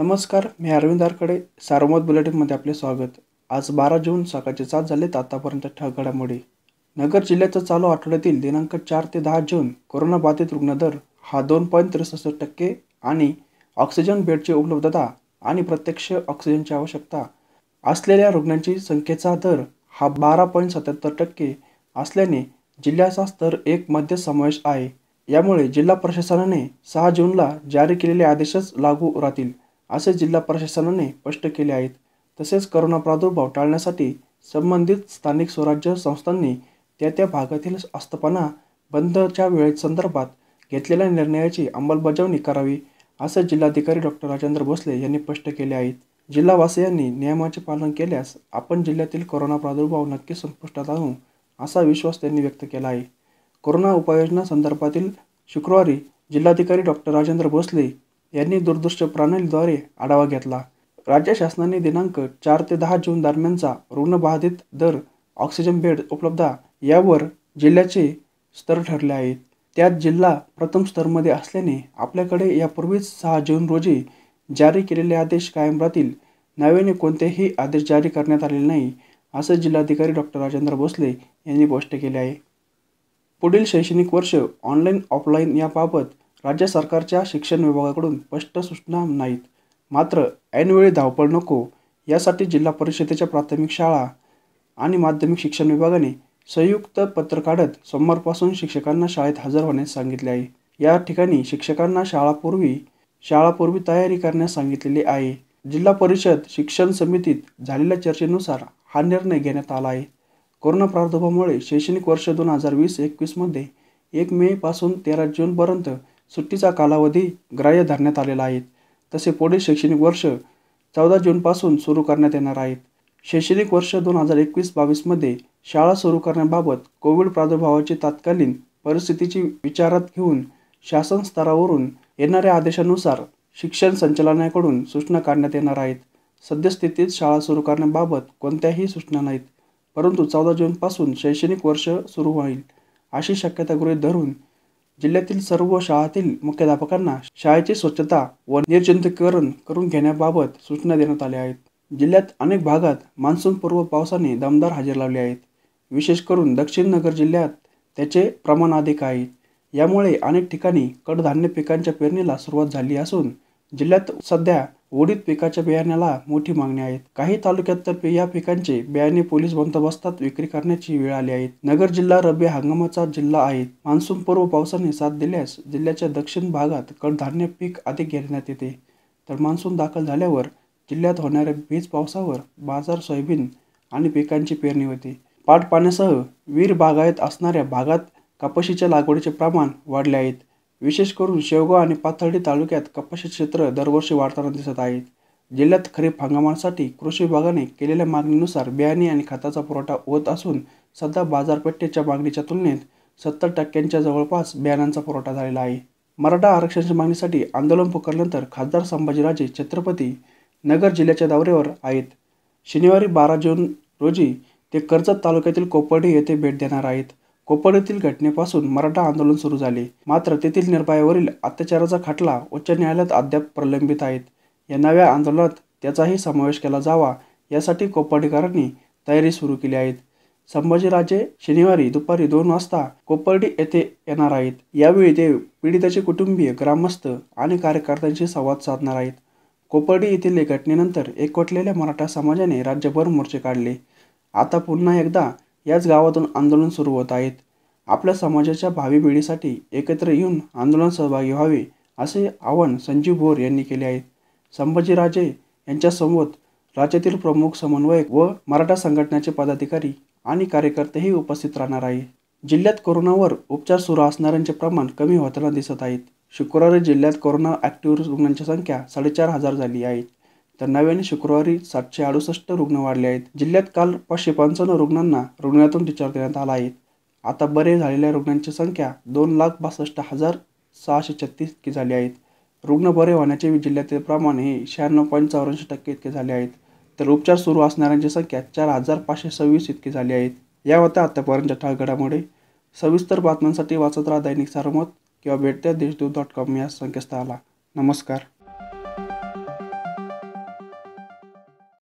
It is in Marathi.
नमस्कार मी अरविंद आरकडे सार्वमत बुलेटिनमध्ये आपले स्वागत आज बारा जून सकाळचे सात झालेत आतापर्यंत ठळगडामुळे नगर जिल्ह्याचं चालू आठवड्यातील दिनांक चार ते दहा जून कोरोनाबाधित दर हा दोन पॉईंट त्रेसष्ट टक्के आणि ऑक्सिजन बेडची उपलब्धता आणि प्रत्यक्ष ऑक्सिजनची आवश्यकता असलेल्या रुग्णांची संख्येचा दर हा बारा पॉईंट सत्याहत्तर टक्के असल्याने जिल्ह्याचा स्तर एक मध्य समावेश आहे यामुळे जिल्हा प्रशासनाने सहा जूनला जारी केलेले आदेशच लागू राहतील असे जिल्हा प्रशासनाने स्पष्ट केले आहेत तसेच करोना प्रादुर्भाव टाळण्यासाठी संबंधित स्थानिक स्वराज्य संस्थांनी त्या त्या भागातील आस्थापना बंदच्या वेळे संदर्भात घेतलेल्या निर्णयाची अंमलबजावणी करावी असे जिल्हाधिकारी डॉक्टर राजेंद्र भोसले यांनी स्पष्ट केले आहेत जिल्हावासियांनी नियमाचे पालन केल्यास आपण जिल्ह्यातील कोरोना प्रादुर्भाव नक्की संपुष्टात आणू असा विश्वास त्यांनी व्यक्त केला आहे कोरोना उपाययोजना संदर्भातील शुक्रवारी जिल्हाधिकारी डॉक्टर राजेंद्र भोसले यांनी दूरदृश्य प्रणालीद्वारे आढावा घेतला राज्य शासनाने दिनांक चार ते दहा जून दरम्यानचा रुग्णबाधित दर ऑक्सिजन बेड उपलब्ध यावर जिल्ह्याचे स्तर ठरले आहेत त्यात जिल्हा प्रथम स्तरमध्ये असल्याने आपल्याकडे यापूर्वीच सहा जून रोजी जारी केलेले आदेश कायम राहतील नव्याने कोणतेही आदेश जारी करण्यात आलेले नाही असं जिल्हाधिकारी डॉक्टर राजेंद्र भोसले यांनी स्पष्ट केले आहे पुढील शैक्षणिक वर्ष ऑनलाईन ऑफलाईन याबाबत राज्य सरकारच्या शिक्षण विभागाकडून स्पष्ट सूचना नाहीत मात्र ऐनवेळी धावपळ नको यासाठी जिल्हा परिषदेच्या प्राथमिक शाळा आणि माध्यमिक शिक्षण विभागाने संयुक्त पत्र काढत सोमवारपासून शिक्षकांना शाळेत हजर होण्यास सांगितले आहे या ठिकाणी शिक्षकांना शाळापूर्वी शाळापूर्वी तयारी करण्यास सांगितलेली आहे जिल्हा परिषद शिक्षण समितीत झालेल्या चर्चेनुसार हा निर्णय घेण्यात आला आहे कोरोना प्रादुर्भावामुळे शैक्षणिक वर्ष दोन हजार वीस एकवीसमध्ये एक मेपासून तेरा जूनपर्यंत सुट्टीचा कालावधी ग्राह्य धरण्यात आलेला आहे तसे पुढील शैक्षणिक वर्ष चौदा जूनपासून सुरू करण्यात येणार आहेत शैक्षणिक वर्ष दोन हजार एकवीस बावीसमध्ये शाळा सुरू करण्याबाबत कोविड प्रादुर्भावाची तात्कालीन परिस्थितीची विचारात घेऊन शासन स्तरावरून येणाऱ्या आदेशानुसार शिक्षण संचालनाकडून सूचना काढण्यात येणार आहेत सद्यस्थितीत शाळा सुरू करण्याबाबत कोणत्याही सूचना नाहीत परंतु चौदा जूनपासून शैक्षणिक वर्ष सुरू होईल अशी शक्यता गृहीत धरून जिल्ह्यातील सर्व शाळांतील मुख्याध्यापकांना शाळेची स्वच्छता व निर्जंतुकीकरण करून घेण्याबाबत सूचना देण्यात आल्या आहेत जिल्ह्यात अनेक भागात मान्सूनपूर्व पावसाने दमदार हजेर लावली आहेत विशेष करून दक्षिण नगर जिल्ह्यात त्याचे प्रमाण अधिक आहे यामुळे अनेक ठिकाणी कडधान्य पिकांच्या पेरणीला सुरुवात झाली असून जिल्ह्यात सध्या उडीद पिकाच्या बियाण्याला मोठी मागणी आहे काही तालुक्यात तर या पिकांचे बियाणे पोलीस बंदोबस्तात विक्री करण्याची वेळ आली आहे नगर जिल्हा रब्बी हंगामाचा जिल्हा आहे मान्सून पूर्व पावसाने साथ दिल्यास जिल्ह्याच्या दक्षिण भागात कडधान्य पीक अधिक घेण्यात येते तर मान्सून दाखल झाल्यावर जिल्ह्यात होणाऱ्या वीज पावसावर बाजार सोयाबीन आणि पिकांची पेरणी होते पाठ पाण्यासह वीर बागायत असणाऱ्या भागात कपाशीच्या लागवडीचे प्रमाण वाढले आहेत विशेष करून शेवगाव आणि पाथर्डी तालुक्यात कपाशी क्षेत्र दरवर्षी वाढताना दिसत आहेत जिल्ह्यात खरीप हंगामासाठी कृषी विभागाने केलेल्या मागणीनुसार बियाणे आणि खताचा पुरवठा होत असून सध्या बाजारपेठेच्या मागणीच्या तुलनेत सत्तर टक्क्यांच्या जवळपास बियाणांचा पुरवठा झालेला आहे मराठा आरक्षणाच्या मागणीसाठी आंदोलन पुकारल्यानंतर खासदार संभाजीराजे छत्रपती नगर जिल्ह्याच्या दौऱ्यावर आहेत शनिवारी बारा जून रोजी ते कर्जत तालुक्यातील कोपर्डी येथे भेट देणार आहेत येथील घटनेपासून मराठा आंदोलन सुरू झाले मात्र तेथील निर्भयावरील अत्याचाराचा खटला उच्च न्यायालयात अद्याप प्रलंबित आहेत या नव्या आंदोलनात त्याचाही समावेश केला जावा यासाठी कोपर्डीकरांनी तयारी सुरू केली आहेत संभाजीराजे शनिवारी दुपारी दोन वाजता कोपर्डी येथे येणार आहेत यावेळी ते पीडिताचे कुटुंबीय ग्रामस्थ आणि कार्यकर्त्यांशी संवाद साधणार आहेत कोपर्डी येथील घटनेनंतर एकवटलेल्या मराठा समाजाने राज्यभर मोर्चे काढले आता पुन्हा एकदा याच गावातून आंदोलन सुरू होत आहेत आपल्या समाजाच्या भावी पिढीसाठी एकत्र येऊन आंदोलन सहभागी व्हावे असे आवाहन संजीव भोर यांनी केले आहे संभाजीराजे यांच्यासोबत राज्यातील प्रमुख समन्वयक व मराठा संघटनेचे पदाधिकारी आणि कार्यकर्तेही उपस्थित राहणार आहे जिल्ह्यात कोरोनावर उपचार सुरू असणाऱ्यांचे प्रमाण कमी होताना दिसत आहेत शुक्रवारी जिल्ह्यात कोरोना ॲक्टिव्ह रुग्णांची संख्या साडेचार हजार झाली आहे तर नव्याने शुक्रवारी सातशे अडुसष्ट रुग्ण वाढले आहेत जिल्ह्यात काल पाचशे पंचावन्न रुग्णांना रुग्णातून विचार देण्यात आला आहे आता बरे झालेल्या रुग्णांची संख्या दोन लाख बासष्ट हजार सहाशे छत्तीस इतकी झाली आहेत रुग्ण बरे होण्याचे जिल्ह्यातील प्रमाण हे शहाण्णव पॉईंट चौऱ्याऐंशी टक्के इतके झाले आहेत तर उपचार सुरू असणाऱ्यांची संख्या चार हजार पाचशे सव्वीस इतकी झाली आहेत या होत्या आतापर्यंतच्या ठळगडामुळे सविस्तर बातम्यांसाठी वाचत राहा दैनिक सारमत किंवा भेटत्या देशदूत डॉट कॉम या संकेतस्थळाला नमस्कार